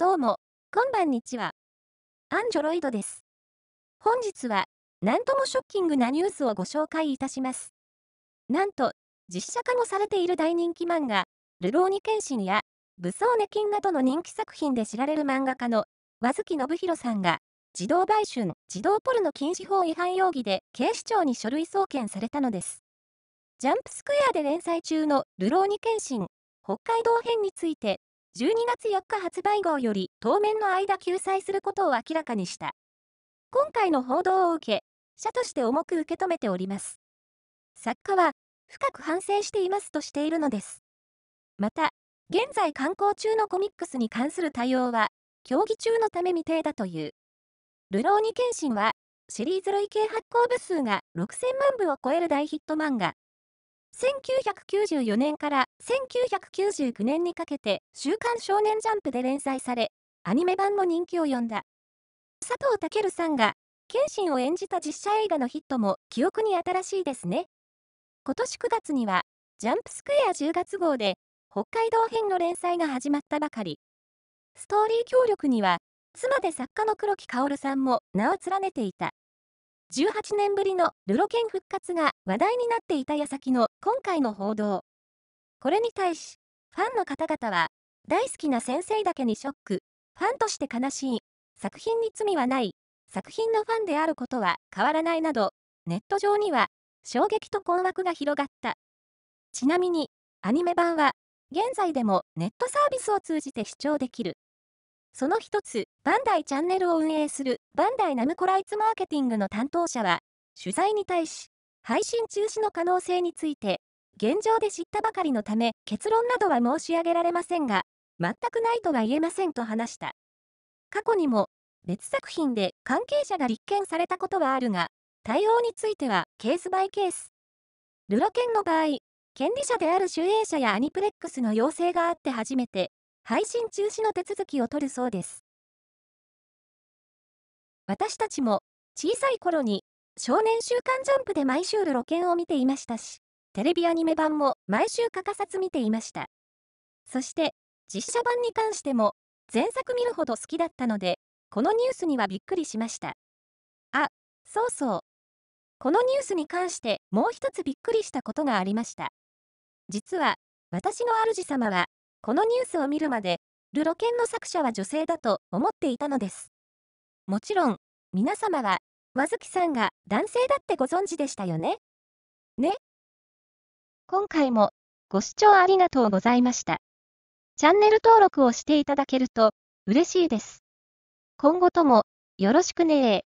どうも、こんばんにちは。アンジョロイドです。本日は、何ともショッキングなニュースをご紹介いたします。なんと、実写化もされている大人気漫画、ルローニケンシンや、武装ネキンなどの人気作品で知られる漫画家の、和月信弘さんが、児童売春、児童ポルノ禁止法違反容疑で警視庁に書類送検されたのです。ジャンプスクエアで連載中のルローニケンシン、北海道編について12月4日発売号より当面の間救済することを明らかにした。今回の報道を受け、社として重く受け止めております。作家は、深く反省していますとしているのです。また、現在刊行中のコミックスに関する対応は、協議中のため未定だという。ルローニケンシンは、シリーズ累計発行部数が6000万部を超える大ヒット漫画、1994年から1999年にかけて週刊少年ジャンプで連載され、アニメ版も人気を呼んだ。佐藤健さんが、謙信を演じた実写映画のヒットも記憶に新しいですね。今年9月には、ジャンプスクエア10月号で、北海道編の連載が始まったばかり。ストーリー協力には、妻で作家の黒木薫さんも名を連ねていた。18年ぶりのルロケン復活が話題になっていた矢先の今回の報道。これに対し、ファンの方々は、大好きな先生だけにショック、ファンとして悲しい、作品に罪はない、作品のファンであることは変わらないなど、ネット上には衝撃と困惑が広がった。ちなみに、アニメ版は、現在でもネットサービスを通じて視聴できる。その一つ、バンダイチャンネルを運営するバンダイナムコライツマーケティングの担当者は、取材に対し、配信中止の可能性について、現状で知ったばかりのため、結論などは申し上げられませんが、全くないとは言えませんと話した。過去にも、別作品で関係者が立件されたことはあるが、対応についてはケースバイケース。ルロケンの場合、権利者である主営者やアニプレックスの要請があって初めて、配信中止の手続きを取るそうです。私たちも小さい頃に少年週刊ジャンプで毎週露見を見ていましたし、テレビアニメ版も毎週欠かさず見ていました。そして、実写版に関しても、前作見るほど好きだったので、このニュースにはびっくりしました。あ、そうそう。このニュースに関してもう一つびっくりしたことがありました。実は、私の主様はこのニュースを見るまで、ルロケンの作者は女性だと思っていたのです。もちろん、皆様は、和月さんが男性だってご存知でしたよね。ね。今回もご視聴ありがとうございました。チャンネル登録をしていただけると嬉しいです。今後ともよろしくね